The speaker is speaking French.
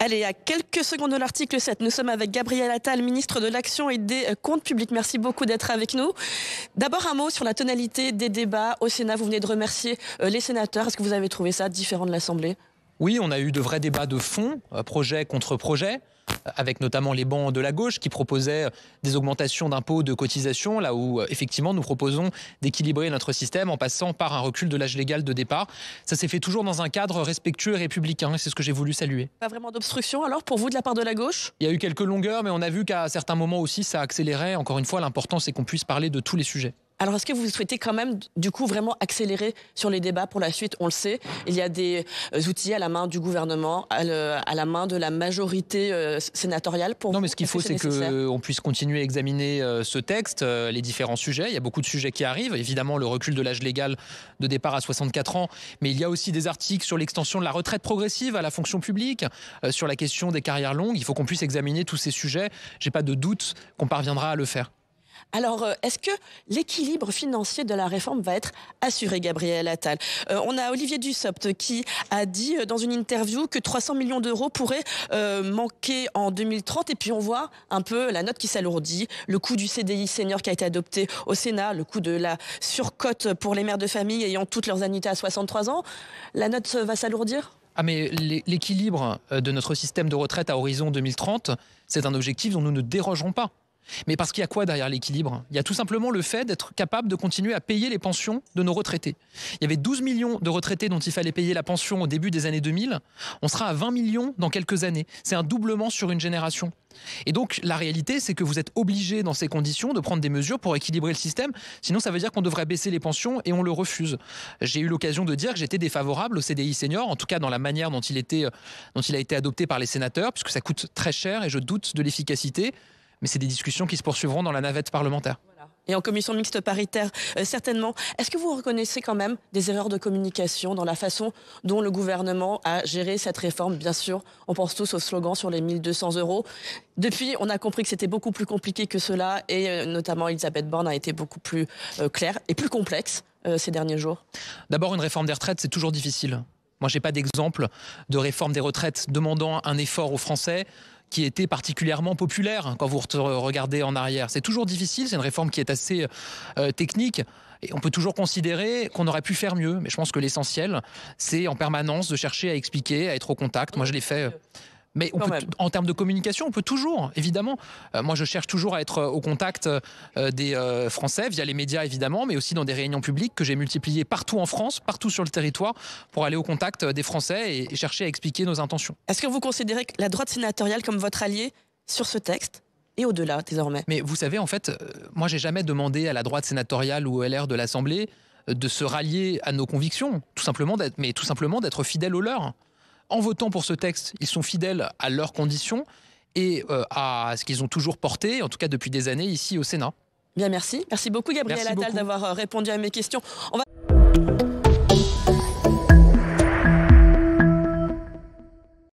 Allez, à quelques secondes de l'article 7, nous sommes avec Gabriel Attal, ministre de l'Action et des euh, Comptes Publics. Merci beaucoup d'être avec nous. D'abord, un mot sur la tonalité des débats au Sénat. Vous venez de remercier euh, les sénateurs. Est-ce que vous avez trouvé ça différent de l'Assemblée Oui, on a eu de vrais débats de fond, euh, projet contre projet avec notamment les bancs de la gauche qui proposaient euh, des augmentations d'impôts, de cotisations, là où euh, effectivement nous proposons d'équilibrer notre système en passant par un recul de l'âge légal de départ. Ça s'est fait toujours dans un cadre respectueux et républicain, c'est ce que j'ai voulu saluer. Pas vraiment d'obstruction alors pour vous de la part de la gauche Il y a eu quelques longueurs, mais on a vu qu'à certains moments aussi ça accélérait. Encore une fois, l'important c'est qu'on puisse parler de tous les sujets. Alors, est-ce que vous souhaitez quand même, du coup, vraiment accélérer sur les débats pour la suite On le sait, il y a des euh, outils à la main du gouvernement, à, la main de la majorité euh, sénatoriale pour. Non, mais ce qu'il faut, c'est qu'on puisse continuer à examiner euh, ce texte, les différents sujets. Il y a beaucoup de sujets qui arrivent. Évidemment, le recul de l'âge légal de départ à 64 ans, mais il y a aussi des articles sur l'extension de la retraite progressive à la fonction publique, sur la question des carrières longues. Il faut qu'on puisse examiner tous ces sujets. Je n'ai pas de doute qu'on parviendra à le faire. Alors, euh, est-ce que l'équilibre financier de la réforme va être assuré, Gabriel Attal euh, On a Olivier Dussopt qui a dit euh, dans une interview que 300 millions d'euros pourraient manquer en 2030. Et puis, on voit un peu la note qui s'alourdit, le coût du CDI senior qui a été adopté au Sénat, le coût de la surcote pour les mères de famille ayant toutes leurs annuités à 63 ans. La note va s'alourdir ah mais l'équilibre de notre système de retraite à horizon 2030, c'est un objectif dont nous ne dérogerons pas. Mais parce qu'il y a quoi derrière l'équilibre Il y a tout simplement le fait d'être capable de continuer à payer les pensions de nos retraités. Il y avait 12 millions de retraités dont il fallait payer la pension au début des années 2000. On sera à 20 millions dans quelques années. C'est un doublement sur une génération. Et donc la réalité, c'est que vous êtes obligé dans ces conditions de prendre des mesures pour équilibrer le système. Sinon, ça veut dire qu'on devrait baisser les pensions et on le refuse. J'ai eu l'occasion de dire que j'étais défavorable au CDI senior, en tout cas dans la manière dont il, euh, dont il a été adopté par les sénateurs, puisque ça coûte très cher et je doute de l'efficacité mais c'est des discussions qui se poursuivront dans la navette parlementaire. Et en commission mixte paritaire, euh, certainement. Est-ce que vous reconnaissez quand même des erreurs de communication dans la façon dont le gouvernement a géré cette réforme Bien sûr, on pense tous au slogan sur les 1200 euros. Depuis, on a compris que c'était beaucoup plus compliqué que cela, et euh, notamment Elisabeth Borne a été beaucoup plus euh, claire et plus complexe ces derniers jours. D'abord, une réforme des retraites, c'est toujours difficile. Moi, j'ai pas d'exemple de réforme des retraites demandant un effort aux Français qui était particulièrement populaire hein, quand vous regardez en arrière. C'est toujours difficile, c'est une réforme qui est assez euh, technique. Et on peut toujours considérer qu'on aurait pu faire mieux, mais je pense que l'essentiel, c'est en permanence de chercher à expliquer, à être au contact. Moi, je l'ai fait. Euh, mais en termes de communication, on peut toujours, évidemment. Euh, moi, je cherche toujours à être euh, au contact euh, des Français via les médias, évidemment, mais aussi dans des réunions publiques que j'ai multipliées partout en France, partout sur le territoire, pour aller au contact des Français et, chercher à expliquer nos intentions. Est-ce que vous considérez la droite sénatoriale comme votre allié sur ce texte et au-delà, désormais Mais vous savez, en fait, moi, j'ai jamais demandé à la droite sénatoriale ou au LR de l'Assemblée de se rallier à nos convictions, tout simplement mais tout simplement d'être fidèle aux leurs en votant pour ce texte, ils sont fidèles à leurs conditions et euh, à ce qu'ils ont toujours porté, en tout cas depuis des années, ici au Sénat. Bien, merci. Merci beaucoup, Gabriel Attal, d'avoir euh, répondu à mes questions. On va...